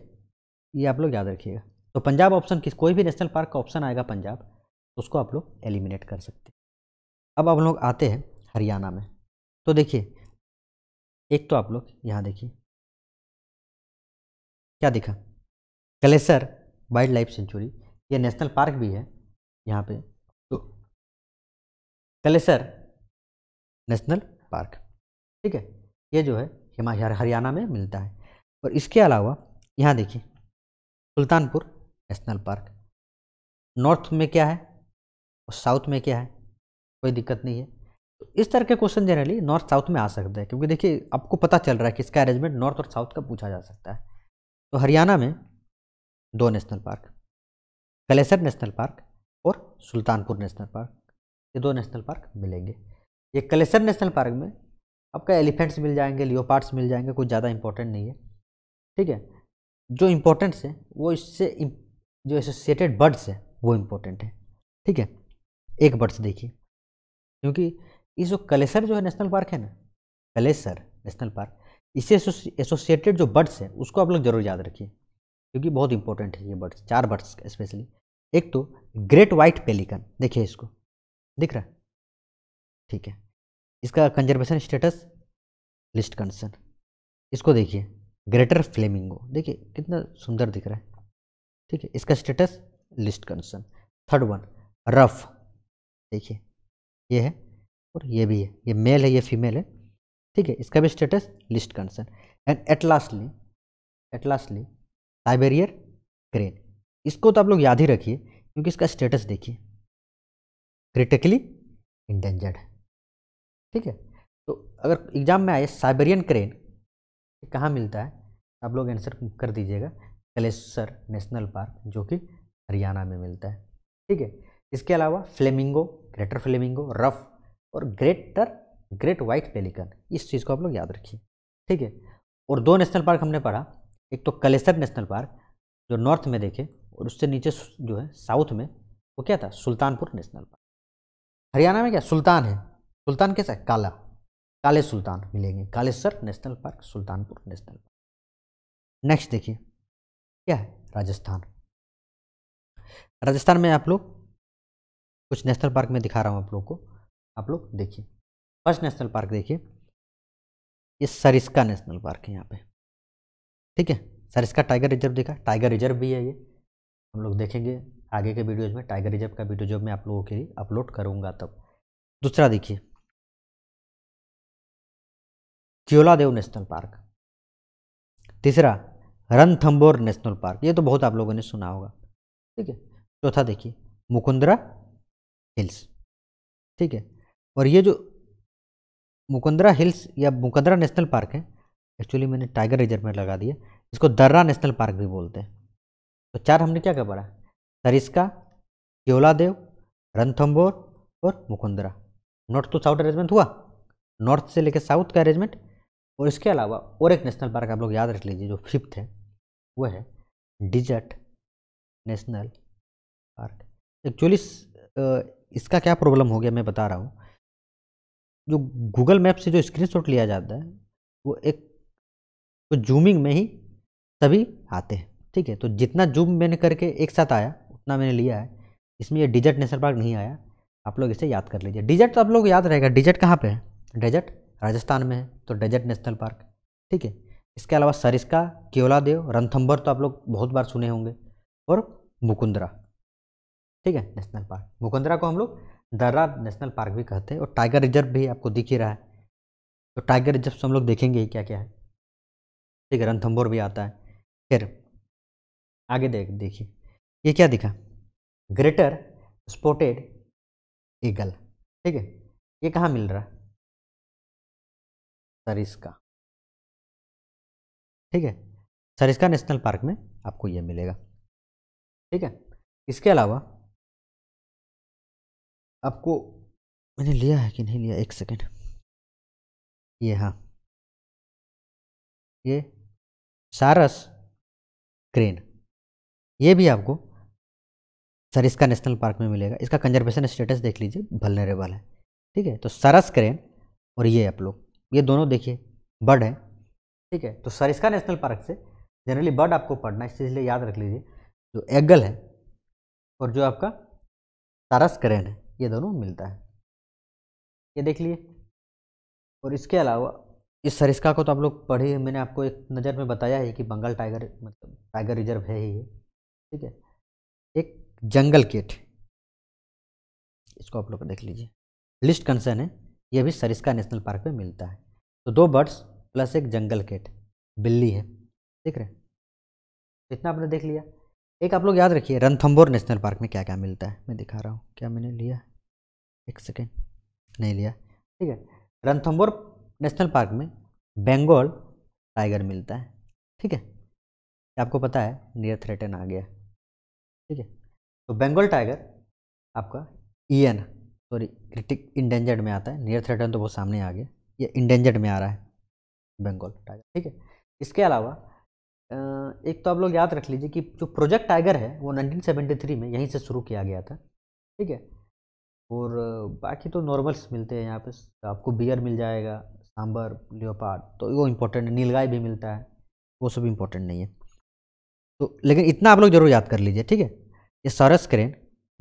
ये आप लोग याद रखिएगा तो पंजाब ऑप्शन किस कोई भी नेशनल पार्क का ऑप्शन आएगा पंजाब उसको आप लोग एलिमिनेट कर सकते अब आप लोग आते हैं हरियाणा में तो देखिए एक तो आप लोग यहाँ देखिए क्या दिखा कलेसर वाइल्ड लाइफ सेंचुरी ये नेशनल पार्क भी है यहाँ पे तो कलेसर नेशनल पार्क ठीक है ये जो है हिमाचल हरियाणा में मिलता है और इसके अलावा यहाँ देखिए सुल्तानपुर नेशनल पार्क नॉर्थ में क्या है और साउथ में क्या है कोई दिक्कत नहीं है तो इस तरह के क्वेश्चन जनरली नॉर्थ साउथ में आ सकते हैं क्योंकि देखिए आपको पता चल रहा है कि इसका अरेंजमेंट नॉर्थ और साउथ का पूछा जा सकता है तो हरियाणा में दो national park Kalesar national park और सुल्तानपुर नेशनल पार्क ये दो नेशनल पार्क मिलेंगे ये कलेसर नेशनल पार्क में आपका एलिफेंट्स मिल जाएंगे लियोपार्ट्स मिल जाएंगे कुछ ज़्यादा इंपॉर्टेंट नहीं है ठीक है जो इम्पोर्टेंट्स है वो इससे जो एसोसिएटेड बर्ड्स है वो इम्पोर्टेंट है ठीक है एक वर्ष देखिए क्योंकि ये जो कलेसर जो है नेशनल पार्क है ना कलेसर नेशनल पार्क इससे एसोसिएटेड जो बर्ड्स हैं उसको आप लोग जरूर याद रखिए क्योंकि बहुत इंपॉर्टेंट है ये बर्ड्स चार बर्ड्स स्पेशली एक तो ग्रेट वाइट पेलिकन देखिए इसको दिख रहा है ठीक है इसका कंजर्वेशन स्टेटस लिस्ट कंसर्न इसको देखिए ग्रेटर फ्लेमिंगो देखिए कितना सुंदर दिख रहा है ठीक है इसका status least concern third one ruff देखिए ये है और ये भी है ये मेल है ये फीमेल है ठीक है इसका भी status least concern and at lastly at lastly Siberian crane इसको तो आप लोग याद ही रखिए क्योंकि इसका स्टेटस देखिए क्रिटिकली इंडेंजर्ड है ठीक है तो अगर एग्जाम में आए साइबेरियन क्रेन कहाँ मिलता है आप लोग आंसर कर दीजिएगा कलेसर नेशनल पार्क जो कि हरियाणा में मिलता है ठीक है इसके अलावा फ्लेमिंगो ग्रेटर फ्लेमिंगो रफ और ग्रेटर ग्रेट वाइट पेलिकन इस चीज़ को आप लोग याद रखिए ठीक है और दो नेशनल पार्क हमने पढ़ा एक तो कलेसर नेशनल पार्क जो नॉर्थ में देखे और उससे नीचे जो है साउथ में वो क्या था सुल्तानपुर नेशनल पार्क हरियाणा में क्या सुल्तान है सुल्तान कैसा है काला काले सुल्तान मिलेंगे Kalesar national park Sultanpur national park next देखिए क्या है राजस्थान राजस्थान में आप लोग कुछ नेशनल पार्क में दिखा रहा हूँ आप लोग को आप लोग देखिए फर्स्ट नेशनल पार्क देखिए ये सरिस्का नेशनल पार्क है यहाँ पे ठीक है सरिस्का टाइगर रिजर्व देखा टाइगर रिजर्व भी है ये हम लोग देखेंगे आगे के वीडियोज में टाइगर रिजर्व का वीडियो जब मैं आप लोगों के लिए अपलोड करूँगा तब दूसरा देखिए देव नेशनल पार्क तीसरा रणथम्बोर नेशनल पार्क ये तो बहुत आप लोगों ने सुना होगा ठीक है चौथा देखिए मुकुंदरा हिल्स ठीक है और ये जो मुकुंदरा हिल्स या मुकुंदरा नेशनल पार्क है एक्चुअली मैंने टाइगर रिजर्व में लगा दिया इसको दर्रा नेशनल पार्क भी बोलते हैं तो चार हमने क्या क्या पढ़ा सरिस्का केवलादेव रनथम्बोर और Mukundra north to south arrangement हुआ नॉर्थ से लेकर साउथ का अरेंजमेंट और इसके अलावा और एक नेशनल पार्क आप लोग याद रख लीजिए जो फिफ्थ है वह है डिजर्ट नेशनल पार्क एक्चुअली इसका क्या प्रॉब्लम हो गया मैं बता रहा हूँ जो गूगल मैप से जो स्क्रीनशॉट लिया जाता है वो एक तो जूमिंग में ही सभी आते हैं ठीक है तो जितना जूम मैंने करके एक साथ आया उतना मैंने लिया है इसमें ये डिजर्ट नेशनल पार्क नहीं आया आप लोग इसे याद कर लीजिए डिजर्ट तो आप लोग याद रहेगा डिजर्ट कहाँ पे है डेजर्ट राजस्थान में है तो डेजर्ट नेशनल पार्क ठीक है इसके अलावा सरिस्का केवला देव रंथम्बर तो आप लोग बहुत बार सुने होंगे और मुकुंदरा ठीक है नेशनल पार्क मुकुंदरा को हम लोग दर्रा नेशनल पार्क भी कहते हैं और टाइगर रिजर्व भी आपको दिख ही रहा है तो टाइगर रिजर्व से हम लोग देखेंगे क्या क्या है ठीक है रणथम्बोर भी आता है फिर आगे देख देखिए ये क्या दिखा ग्रेटर स्पोटेड ईगल ठीक है ये कहाँ मिल रहा है सरिस्का ठीक है सरिस्का नेशनल पार्क में आपको ये मिलेगा ठीक है इसके अलावा आपको मैंने लिया है कि नहीं लिया एक सेकेंड ये हाँ ये सारस क्रेन ये भी आपको सरिस्का नेशनल पार्क में मिलेगा इसका कंजर्वेशन स्टेटस देख लीजिए भलनरेबल है ठीक है तो सरस क्रेन और ये आप लोग ये दोनों देखिए बर्ड है ठीक है तो सरिस्का नेशनल पार्क से जनरली बर्ड आपको पढ़ना इस चीज़ लिए याद रख लीजिए जो एगल है और जो आपका सारस क्रेन है ये दोनों मिलता है ये देख लिए और इसके अलावा इस सरिस्का को तो आप लोग पढ़े मैंने आपको एक नज़र में बताया है कि बंगाल टाइगर मतलब टाइगर रिजर्व है ही ठीक है एक जंगल केट इसको आप लोग देख लीजिए लिस्ट कंसर्न है यह भी सरिस्का नेशनल पार्क में मिलता है तो दो बर्ड्स प्लस एक जंगल केट बिल्ली है देख रहे हैं इतना आपने देख लिया एक आप लोग याद रखिए रणथम्बोर नेशनल पार्क में क्या क्या मिलता है मैं दिखा रहा हूँ क्या मैंने लिया एक सेकेंड नहीं लिया ठीक है रणथम्बोर नेशनल पार्क में बंगाल टाइगर मिलता है ठीक है आपको पता है नियर थ्रेटन आ गया ठीक है तो बंगाल टाइगर आपका ईएन सॉरी क्रिटिक इंडेंजर्ड में आता है नियर थ्रेटन तो वो सामने आ गया ये इंडेंजर्ड में आ रहा है बंगाल टाइगर ठीक है इसके अलावा एक तो आप लोग याद रख लीजिए कि जो प्रोजेक्ट टाइगर है वो नाइनटीन में यहीं से शुरू किया गया था ठीक है और बाकी तो नॉर्मल्स मिलते हैं यहाँ पे तो आपको बियर मिल जाएगा सांभर लियोपार्ड तो वो इम्पोर्टेंट है नीलगाय भी मिलता है वो सब इम्पोर्टेंट नहीं है तो लेकिन इतना आप लोग जरूर याद कर लीजिए ठीक है ये सरस क्रेन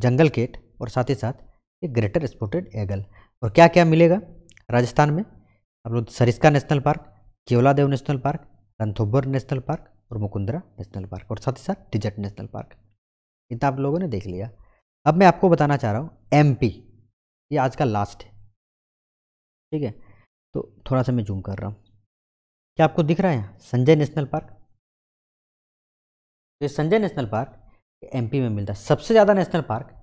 जंगल केट और साथ ही साथ ये ग्रेटर स्पोर्टेड एगल और क्या क्या मिलेगा राजस्थान में आप लोग Sariska national park Keoladeo national park Ranthambore national park और मुकुंदरा नेशनल पार्क और साथ ही साथ डिजट नेशनल पार्क इतना आप लोगों ने देख लिया अब मैं आपको बताना चाह रहा हूँ एम ये आज का लास्ट है ठीक है तो थोड़ा सा मैं जूम कर रहा हूँ क्या आपको दिख रहा है संजय नेशनल पार्क तो ये संजय नेशनल पार्क पी में मिलता है सबसे ज़्यादा नेशनल पार्क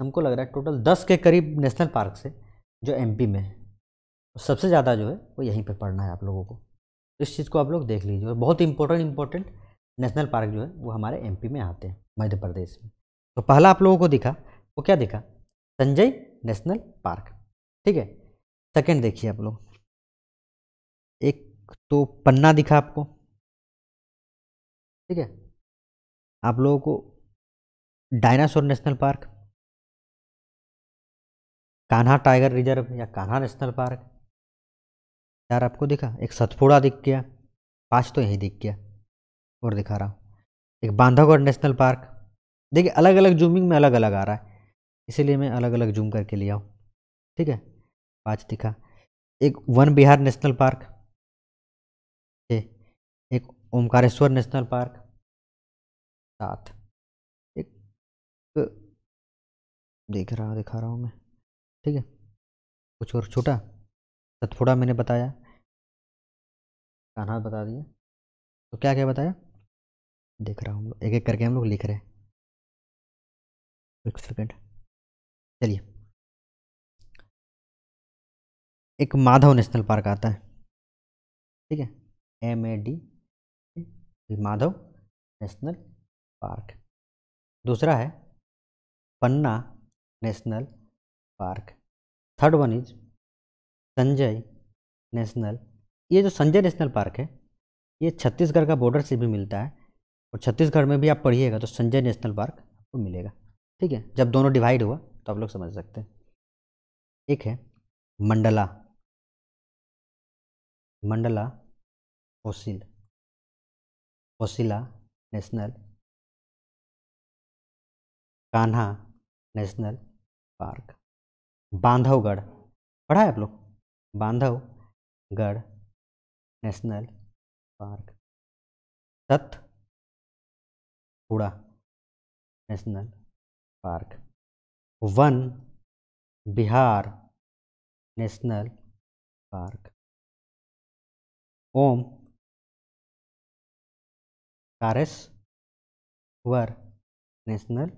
हमको लग रहा है टोटल दस के करीब नेशनल पार्क से जो पी में है सबसे ज़्यादा जो है वो यहीं पर पढ़ना है आप लोगों को तो इस चीज़ को आप लोग देख लीजिए बहुत इंपॉर्टेंट इंपॉर्टेंट नेशनल पार्क जो है वो हमारे एमपी में आते हैं मध्य प्रदेश में तो पहला आप लोगों को दिखा वो क्या दिखा संजय नेशनल पार्क ठीक है सेकंड देखिए आप लोग एक तो पन्ना दिखा आपको ठीक है आप लोगों को dinosaur national park Kanha tiger reserve या कान्हा नेशनल पार्क यार आपको दिखा एक सतपुड़ा दिख गया पांच तो यही दिख गया और दिखा रहा हूँ एक बांधवगढ़ नेशनल पार्क देखिए अलग अलग जूमिंग में अलग अलग आ रहा है इसीलिए मैं अलग अलग जूम करके लिया हूँ ठीक है पाँच दिखा एक वन बिहार नेशनल पार्क छः एक ओमकारेश्वर नेशनल पार्क सात एक देख रहा दिखा रहा हूँ मैं ठीक है कुछ और छोटा सतपुड़ा तो मैंने बताया कान्हा बता दिया तो क्या क्या बताया देख रहा हूँ एक एक करके हम लोग लिख रहे हैं एक सेकेंड चलिए एक माधव नेशनल पार्क आता है ठीक है M A D Madhav national park दूसरा है Panna national park third one is Sanjay national ये जो संजय नेशनल पार्क है ये छत्तीसगढ़ का बॉर्डर से भी मिलता है और छत्तीसगढ़ में भी आप पढ़िएगा तो संजय नेशनल पार्क आपको मिलेगा ठीक है जब दोनों डिवाइड हुआ तो आप लोग समझ सकते हैं एक है मंडला मंडला ओसिल ओसिला national Kanha national park Bandhavgarh पढ़ा है आप लोग Bandhavgarh national park Satpura national park Van Vihar national park Omkareshwar national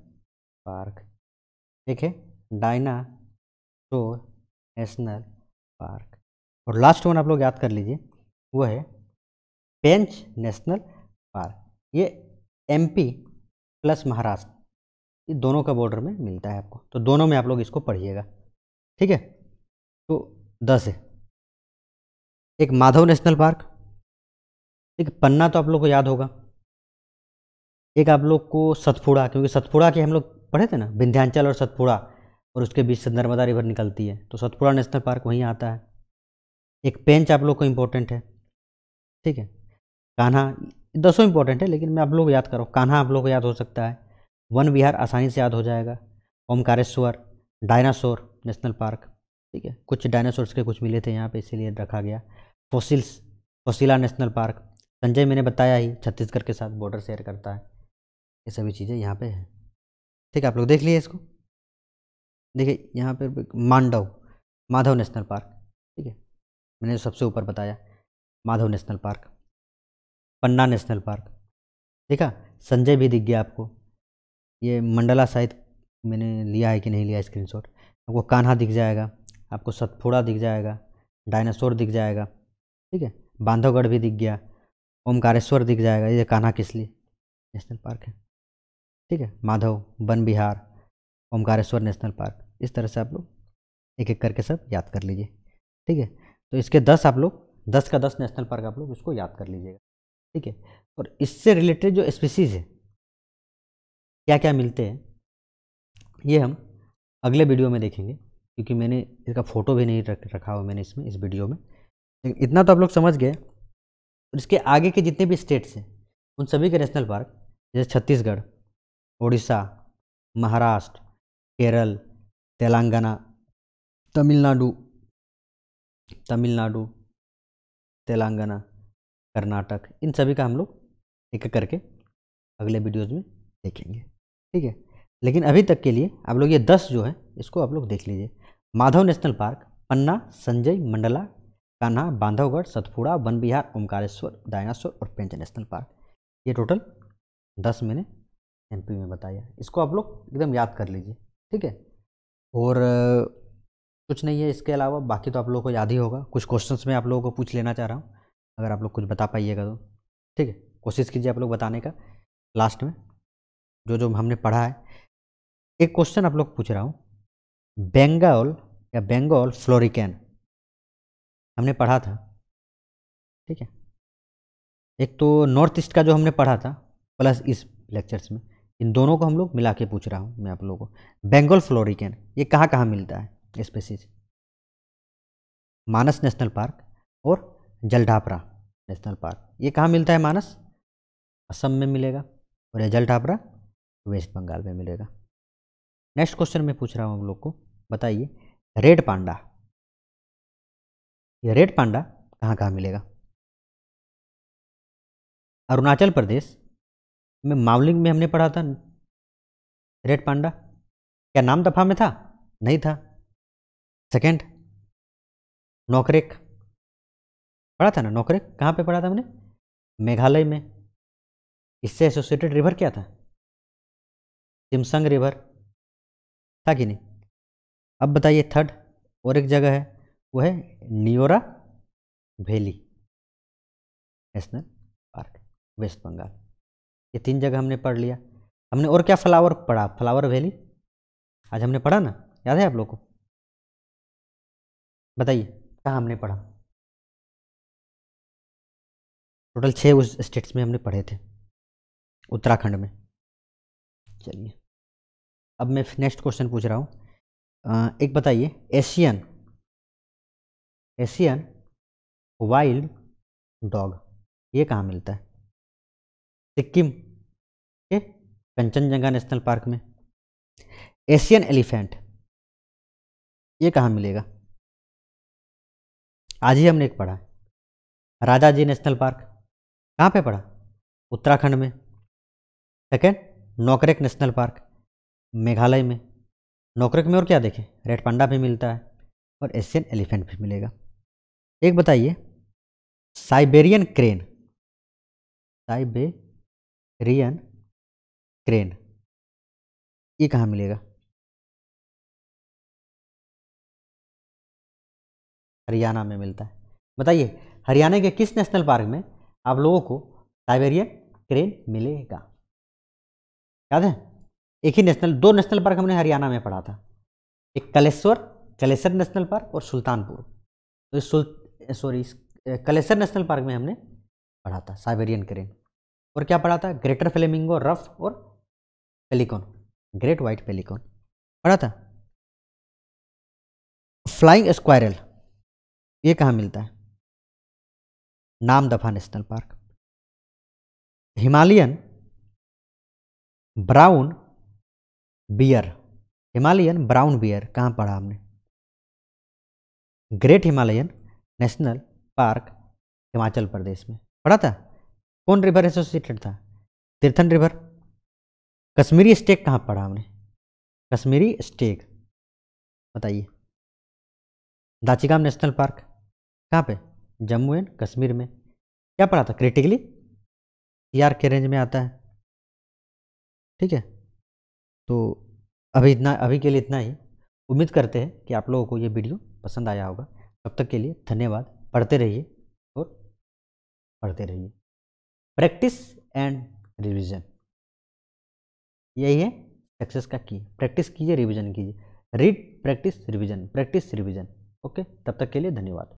park ठीक है डायना शोर नेशनल पार्क और लास्ट वन आप लोग याद कर लीजिए वो है पेंच नेशनल पार्क ये एमपी प्लस महाराष्ट्र ये दोनों का बॉर्डर में मिलता है आपको तो दोनों में आप लोग इसको पढ़िएगा ठीक है तो दस है एक माधव नेशनल पार्क एक पन्ना तो आप लोग को याद होगा एक आप लोग को सतपुड़ा क्योंकि सतपुड़ा के हम लोग पढ़े थे ना विंध्यांचल और सतपुड़ा और उसके बीच से नर्मदा रिवर निकलती है तो सतपुड़ा नेशनल पार्क वहीं आता है एक पेंच आप लोग को इम्पोर्टेंट है ठीक है कान्हा दसों इम्पोर्टेंट है लेकिन मैं आप लोग याद करो कान्हा आप लोग को याद हो सकता है वन विहार आसानी से याद हो जाएगा ओमकारेश्वर डायनासोर नेशनल पार्क ठीक है कुछ डायनासोर्स के कुछ मिले थे यहाँ पे इसीलिए रखा गया फोसिल्स फोसिला नेशनल पार्क संजय मैंने बताया ही छत्तीसगढ़ के साथ बॉर्डर शेयर करता है ये सभी चीज़ें यहाँ पे हैं ठीक है आप लोग देख लिए इसको देखिए यहाँ पर मांडव माधव नेशनल पार्क ठीक है मैंने सबसे ऊपर बताया Madhav national park Panna national park देखा संजय भी दिख गया आपको ये मंडला शायद मैंने लिया है कि नहीं लिया शॉट आपको कान्हा दिख जाएगा आपको सतफोड़ा दिख जाएगा डायनासोर दिख जाएगा ठीक है बांधवगढ़ भी दिख गया ओमकारेश्वर दिख जाएगा ये कान्हा किसली नेशनल पार्क है ठीक है माधव वन बिहार ओमकारेश्वर नेशनल पार्क इस तरह से आप लोग एक एक करके सब याद कर लीजिए ठीक है तो इसके दस आप लोग दस का दस नेशनल पार्क आप लोग उसको याद कर लीजिएगा ठीक है और इससे रिलेटेड जो स्पीसीज़ है क्या क्या मिलते हैं ये हम अगले वीडियो में देखेंगे क्योंकि मैंने इसका फ़ोटो भी नहीं रख रखा हुआ मैंने इसमें इस वीडियो में लेकिन इतना तो आप लोग समझ गए और इसके आगे के जितने भी स्टेट्स हैं उन सभी के नेशनल पार्क जैसे छत्तीसगढ़ उड़ीसा महाराष्ट्र केरल तेलंगाना तमिलनाडु तमिलनाडु तेलंगाना कर्नाटक इन सभी का हम लोग एक करके अगले वीडियोज़ में देखेंगे ठीक है लेकिन अभी तक के लिए आप लोग ये दस जो है इसको आप लोग देख लीजिए Madhav national park Panna Sanjay Mandla Kanha Bandhavgarh Satpura Van Vihar Omkareshwar dinosaur और पेंच नेशनल पार्क ये टोटल दस मैंने एमपी में बताया इसको आप लोग एकदम याद कर लीजिए ठीक है और कुछ नहीं है इसके अलावा बाकी तो आप लोगों को याद ही होगा कुछ क्वेश्चंस मैं आप लोगों को पूछ लेना चाह रहा हूँ अगर आप लोग कुछ बता पाइएगा तो ठीक है कोशिश कीजिए आप लोग बताने का लास्ट में जो जो हमने पढ़ा है एक क्वेश्चन आप लोग पूछ रहा हूँ बेंगाल या बेंगाल फ्लोरिकैन हमने पढ़ा था ठीक है एक तो नॉर्थ ईस्ट का जो हमने पढ़ा था प्लस इस लेक्चर्स में इन दोनों को हम लोग मिला के पूछ रहा हूँ मैं आप लोगों को बेंगाल फ्लोरिकैन ये कहाँ कहाँ मिलता है स्पेसीज मानस नेशनल पार्क और जलढापरा नेशनल पार्क ये कहाँ मिलता है मानस असम में मिलेगा और ये जलढापरा वेस्ट बंगाल में मिलेगा नेक्स्ट क्वेश्चन में पूछ रहा हूँ हम लोग को बताइए रेड पांडा ये रेड पांडा कहाँ कहाँ मिलेगा अरुणाचल प्रदेश में मावलिंग में हमने पढ़ा था रेड पांडा क्या नाम दफा में था नहीं था सेकंड नौकरेक पढ़ा था ना नौकरेक कहाँ पे पढ़ा था हमने मेघालय में इससे एसोसिएटेड रिवर क्या था सिमसंग रिवर था कि नहीं अब बताइए थर्ड और एक जगह है वो है Neora valley national park West Bengal ये तीन जगह हमने पढ़ लिया हमने और क्या फ्लावर पढ़ा फ्लावर वैली आज हमने पढ़ा ना याद है आप लोग को बताइए कहाँ हमने पढ़ा टोटल छः उस स्टेट्स में हमने पढ़े थे उत्तराखंड में चलिए अब मैं नेक्स्ट क्वेश्चन पूछ रहा हूँ एक बताइए एशियन एशियन वाइल्ड डॉग ये कहाँ मिलता है सिक्किम के कंचनजंगा नेशनल पार्क में एशियन एलिफेंट ये कहाँ मिलेगा आज ही हमने एक पढ़ा राजा जी नेशनल पार्क कहाँ पे पढ़ा उत्तराखंड में second Nokrek national park Meghalaya में नोकरेक में और क्या देखें रेड पांडा भी मिलता है और एशियन एलिफेंट भी मिलेगा एक बताइए साइबेरियन क्रेन साइबेरियन क्रेन ये कहाँ मिलेगा हरियाणा में मिलता है बताइए हरियाणा के किस नेशनल पार्क में आप लोगों को साइबेरियन क्रेन मिलेगा याद है एक ही नेशनल दो नेशनल पार्क हमने हरियाणा में पढ़ा था एक कलेश्वर कलेसर नेशनल पार्क और सुल्तानपुर तो सुल सॉरी कलेसर नेशनल पार्क में हमने पढ़ा था साइबेरियन क्रेन और क्या पढ़ा था ग्रेटर फ्लेमिंगो रफ और पेलिकॉन ग्रेट वाइट पेलिकॉन पढ़ा था फ्लाइंग स्क्वायरल ये कहाँ मिलता है Namdapha national park Himalayan brown bear Himalayan brown bear कहाँ पढ़ा हमने great Himalayan national park Himachal Pradesh में पढ़ा था कौन रिवर एसोसिएटेड था तीर्थन रिवर कश्मीरी स्टेक कहाँ पढ़ा हमने कश्मीरी स्टेक बताइए दाचीगाम नेशनल पार्क कहाँ पे जम्मू एंड कश्मीर में क्या पढ़ा था क्रिटिकली सी के रेंज में आता है ठीक है तो अभी इतना अभी के लिए इतना ही उम्मीद करते हैं कि आप लोगों को ये वीडियो पसंद आया होगा तब तक के लिए धन्यवाद पढ़ते रहिए और पढ़ते रहिए प्रैक्टिस एंड रिवीजन यही है सक्सेस का की प्रैक्टिस कीजिए रिवीजन कीजिए read practice revision practice revision okay तब तक के लिए धन्यवाद